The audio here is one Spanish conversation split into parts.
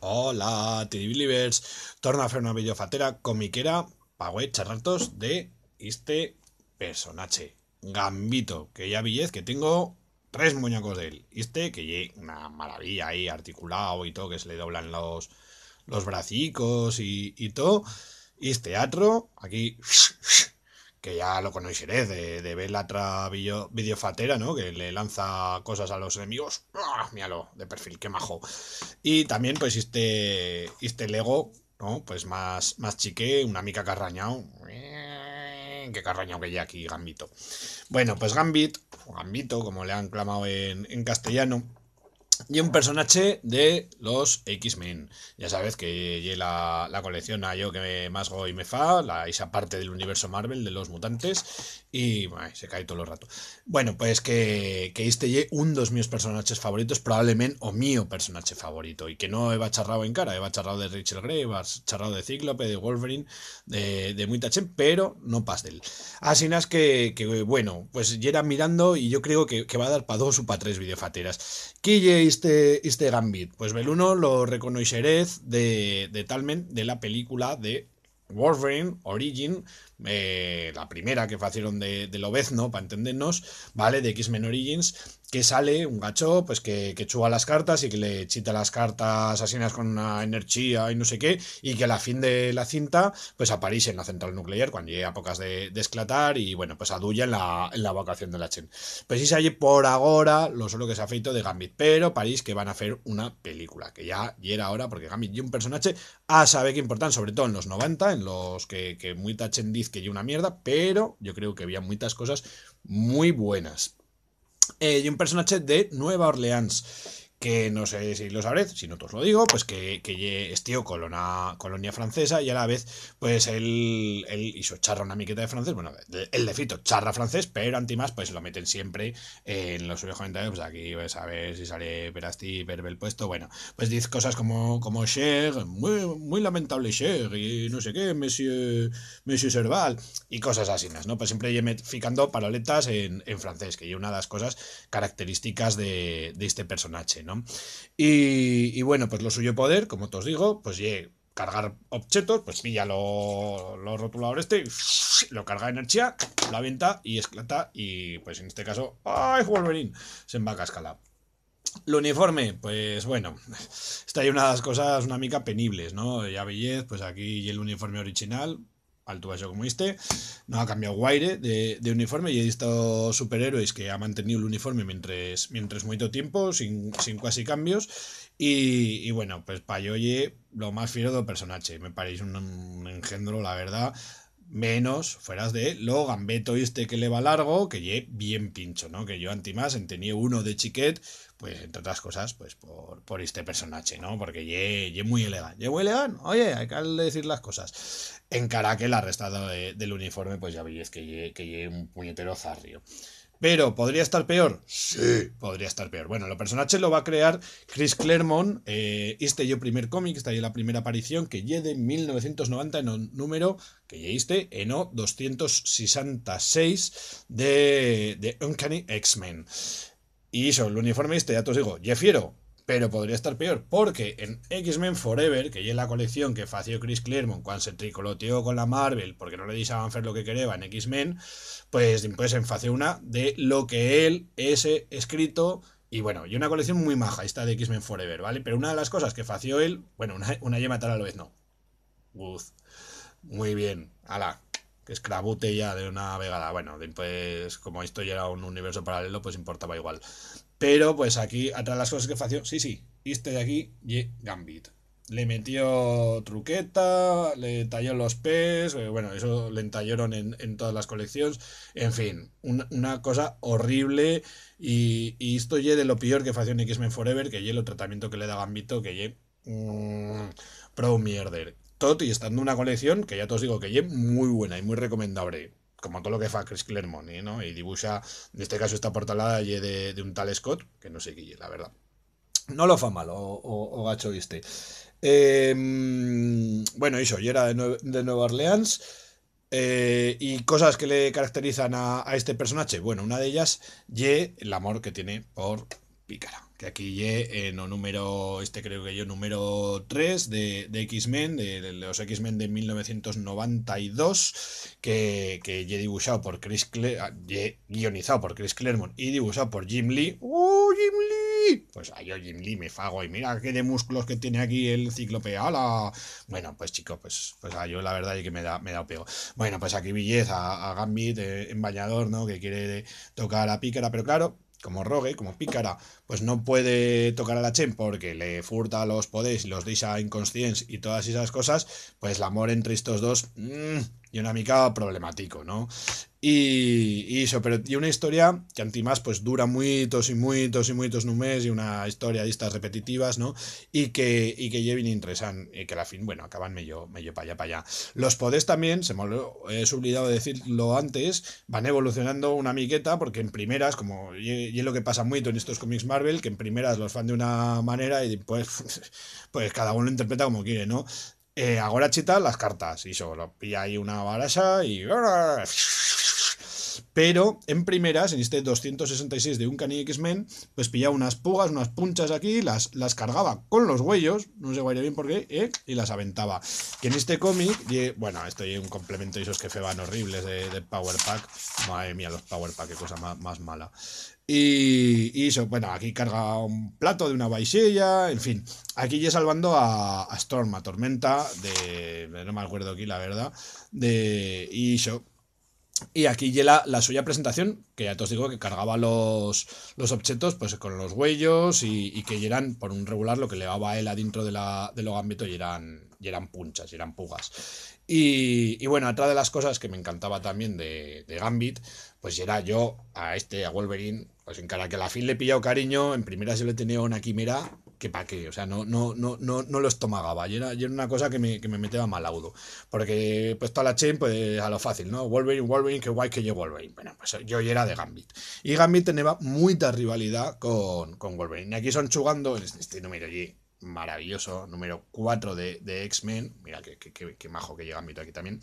Hola, Tribilivers. Torna a hacer una bellofatera comiquera pagué charlatos ratos de este personaje, Gambito, que ya es que tengo tres muñecos de él. Este que ye una maravilla ahí, articulado y todo, que se le doblan los, los bracicos y, todo. Y este teatro, aquí que ya lo conoceréis, de, de ver la videofatera, ¿no? Que le lanza cosas a los enemigos. ¡Ah! míralo, de perfil, qué majo. Y también, pues, este, este Lego, ¿no? Pues más, más chique, una mica carrañao. Eh, qué carrañao que hay aquí, Gambito. Bueno, pues Gambit, Gambito, como le han clamado en, en castellano, y un personaje de los X-Men. Ya sabes que la, la colección a yo que me más y me fa, la, esa parte del universo Marvel de los mutantes, y se cae todo el rato. Bueno, pues que, que este ye un de mis personajes favoritos, probablemente o mío personaje favorito, y que no he bacharrado en cara, he bacharrado de Rachel Gray, he charrado de Cíclope, de Wolverine, de, de muita chen, pero no pas del. Así nas que, que, bueno, pues llegan mirando y yo creo que, va a dar para dos o para tres videofateras. Que ye este, este gambit? Pues Beluno lo reconoceréis de, de talmen de la película de Wolverine Origin, eh, la primera que hicieron de, de no para entendernos, ¿vale? De X-Men Origins, que sale un gacho, pues que, que las cartas y que le chita las cartas asesinas con una energía y no sé qué, y que a la fin de la cinta, pues aparece en la central nuclear cuando llega a pocas de, desclatar esclatar y bueno, pues aduya en la, en la vacación de la Chen. Pues sí se por ahora lo solo que se ha feito de Gambit, pero París que van a hacer una película, que ya, y era ahora, porque Gambit y un personaje a saber qué importan, sobre todo en los 90, en los que, que muy tachen que y una mierda, pero yo creo que había muchas cosas muy buenas. Eh, y un personaje de Nueva Orleans que no sé si lo sabréis, si no os lo digo, pues que, que tío colonia, colonia francesa y a la vez, pues él, él hizo charra una miqueta de francés, bueno, el defito charra francés, pero antimás, pues lo meten siempre en los comentarios, pues aquí, pues, a ver si sale Verasti, Verbel puesto, bueno, pues dice cosas como, como Cher, muy, muy lamentable Cher, y no sé qué, Monsieur, Monsieur Serval, y cosas así, ¿no? Pues siempre ficando paroletas en, francés, que es una de las cosas características de, de este personaje, ¿no? Y, bueno, pues lo suyo poder, como te os digo, pues cargar objetos, pues pilla los lo rotuladores este, lo carga energía, lo avienta y esclata y pues en este caso, ¡ay, Wolverine! Se embaca a escala. El uniforme, pues bueno, está ahí unas cosas una mica penibles, ¿no? Ya bellez pues aquí y el uniforme original, al vaso, como no ha cambiado Guaire de, uniforme y he visto superhéroes que ha mantenido el uniforme mientras, mientras mucho tiempo, sin, sin casi cambios, y, y bueno, pues para yo lo más fiero del personaje, me parece un engendro, la verdad, Menos fueras de lo gambeto este que le va largo, que lle bien pincho, ¿no? Que yo antimás tenía uno de chiquet, pues entre otras cosas, pues por, por este personaje, ¿no? Porque lle, muy elegante, muy elegante, oye, hay que decir las cosas. En cara que la del uniforme, pues ya veis que lle, que un puñetero zarrio. Pero, ¿podría estar peor? Sí, podría estar peor. Bueno, lo personaje lo va a crear Chris Claremont. Eh, este yo primer cómic, esta ahí la primera aparición, que lle de 1990 en un número que lleiste en o 266 de, Uncanny X-Men. Y eso, el uniforme este, ya te os digo, Jeffiero pero podría estar peor, porque en X-Men Forever, que ya es la colección que fació Chris Claremont cuando se tricoloteó con la Marvel porque no le a hacer lo que quería en X-Men, pues después pues en una de lo que él ese escrito y bueno, y una colección muy maja esta de X-Men Forever, ¿vale? Pero una de las cosas que fació él, bueno, una, una yema tal a la vez no. Uf, muy bien, ala, que escrabute ya de una vegada. Bueno, pues como esto ya era un universo paralelo, pues importaba igual. Pero pues aquí, atrás de las cosas que fació, sí, sí, este de aquí, Gambit. Le metió truqueta, le talló los pes, eh, bueno, eso le entallaron en, todas las colecciones. En fin, una, cosa horrible. Y, esto de lo peor que fació en X-Men Forever, que ye lo tratamiento que le da Gambito, que ye. Mm, pro mierder. Y estando estando una colección que ya todos digo que es muy buena y muy recomendable como todo lo que fa Chris Claremont ¿eh? y dibuja, en este caso esta portalada de, de un tal Scott, que no sé qué la verdad. No lo fa mal o, o, gacho este. bueno, eso, y era de, de Nueva Orleans. Eh, y cosas que le caracterizan a, este personaje. Bueno, una de ellas, y el amor que tiene por Pícara que aquí ye en eh, o número, este creo que yo, número 3 de, de X-Men, de, los X-Men de 1992, que, que dibujado por Chris ah, guionizado por Chris Claremont y dibujado por Jim Lee. ¡Uh, Jim Lee! Pues a yo Jim Lee me fago y mira qué de músculos que tiene aquí el ciclope. ¡Hala! Bueno, pues chico, pues, pues a ah, yo la verdad es que me da, me da pego. Bueno, pues aquí Villez a, Gambit eh, en bañador, ¿no? Que quiere tocar a Pícara, pero claro, como Rogue, como Pícara, pues no puede tocar a la Chen porque le furta los poderes y los deja a y todas esas cosas, pues el amor entre estos dos mm, una mica no? Y eso, pero y una historia que antimás pues, dura muitos y muitos y muitos mes y una historia de estas repetitivas, no? Y que, y que lleven interesante y que a la fin bueno, acaban medio, medio para allá para allá. Los podés también, se me he olvidado decirlo antes, van evolucionando una miqueta porque en primeras, como y es lo que pasa mucho en estos cómics Marvel, que en primeras los fan de una manera y pues, pues cada uno lo interpreta como quiere, ¿no? eh, ahora chita las cartas, ...y solo pilla una una ...y... ...y... Pero en primeras, en este 266 de Uncanny X-Men, pues pillaba unas pugas, unas punchas aquí, las, las cargaba con los huellos, no sé guaire bien por qué, eh, y las aventaba. Que en este cómic, bueno, esto es un complemento de esos que van horribles de, Power Pack. Madre mía, los Power Pack, qué cosa más, mala. Y, eso, bueno, aquí carga un plato de una vaisella en fin. Aquí ya salvando a, a Storm, a Tormenta, de. No me acuerdo aquí, la verdad. De. Y eso, y aquí llega la, suya presentación, que ya te os digo que cargaba los, los objetos pues, con los huellos y, que eran, por un regular, lo que le él adentro de, de los gambetos y eran, punchas, y eran pugas. Y, bueno, otra de las cosas que me encantaba también de, de Gambit, pues era yo a este, a Wolverine, pues en cara que a la fin le he pillado cariño, en primera se le tenía una quimera, que pa' qué, o sea, no, no, no, no, no lo estomagaba. Y era, era una cosa que me, que Mal metía Porque pues toda la chain, pues a lo fácil, ¿no? Wolverine, Wolverine, qué guay que yo Wolverine. Bueno, pues yo era de Gambit. Y Gambit tenía mucha rivalidad con, con Wolverine. Y aquí son chugando, este, este número allí maravilloso, número 4 de, X-Men. Mira qué, majo que llega Mito aquí también.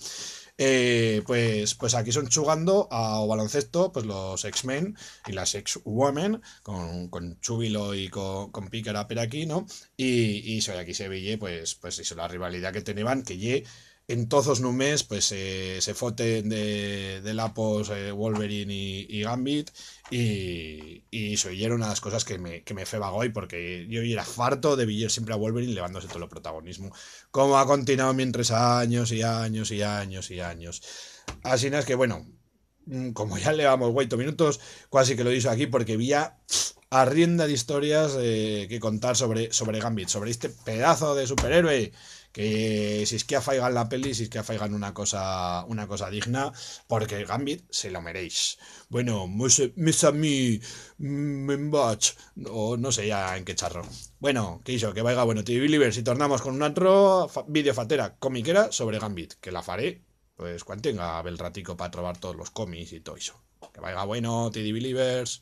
Eh, pues, pues aquí son chugando a baloncesto pues los X-Men y las X-Women con, con Chubilo y con, con Picker aquí, ¿no? Y, y aquí se veía pues, pues hizo la rivalidad que tenían, que ye en todos los mes pues eh, se foten de, de Lapos, eh, Wolverine y, Gambit y, y oyeron era las cosas que me, que me feba hoy porque yo era farto de vivir siempre a Wolverine levándose todo el protagonismo como ha continuado mientras años y años y años y años así es que bueno mm, como ya llevamos ocho minutos casi que lo hizo aquí porque había arrienda de historias eh, que contar sobre, sobre Gambit sobre este pedazo de superhéroe que si es que afaigan la peli, si es que afaigan una cosa, una cosa digna, porque Gambit se lo meréis. Bueno, mis mi, membach, mm, o no sé ya en qué charro. Bueno, que hizo, que vaya bueno, TV believers, y tornamos con un otro vídeo fatera comiquera sobre Gambit, que la faré, pues cuando tenga el ratico para probar todos los cómics y todo eso. Que vaya bueno, TV Believers.